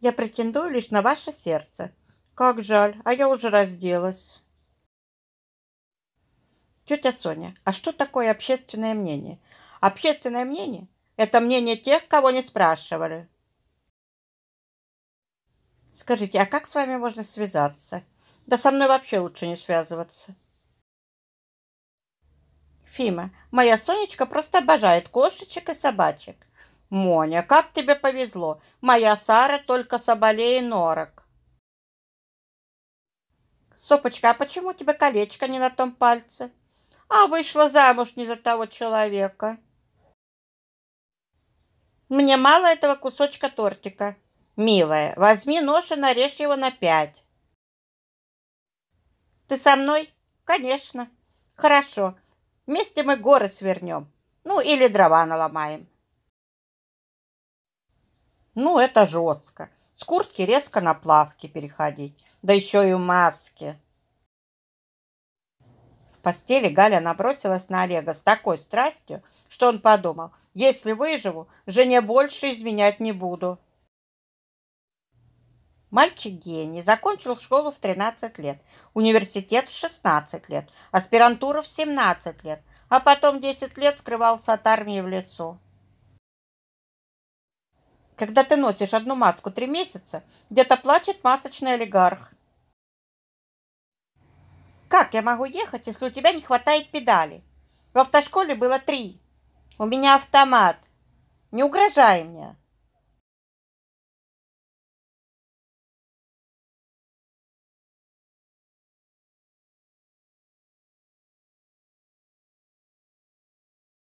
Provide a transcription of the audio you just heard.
Я претендую лишь на ваше сердце. Как жаль, а я уже разделась. Тетя Соня, а что такое общественное мнение? Общественное мнение – это мнение тех, кого не спрашивали. Скажите, а как с вами можно связаться? Да со мной вообще лучше не связываться. Фима, моя Сонечка просто обожает кошечек и собачек. «Моня, как тебе повезло! Моя Сара только соболей норок!» «Сопочка, а почему у тебя колечко не на том пальце?» «А вышла замуж не за того человека!» «Мне мало этого кусочка тортика!» «Милая, возьми нож и нарежь его на пять!» «Ты со мной?» «Конечно!» «Хорошо, вместе мы горы свернем, ну или дрова наломаем!» Ну, это жестко. С куртки резко на плавки переходить. Да еще и в маске. В постели Галя набросилась на Олега с такой страстью, что он подумал, если выживу, жене больше изменять не буду. Мальчик гений, закончил школу в 13 лет, университет в 16 лет, аспирантура в 17 лет, а потом 10 лет скрывался от армии в лесу. Когда ты носишь одну маску три месяца, где-то плачет масочный олигарх. Как я могу ехать, если у тебя не хватает педали? В автошколе было три. У меня автомат. Не угрожай мне.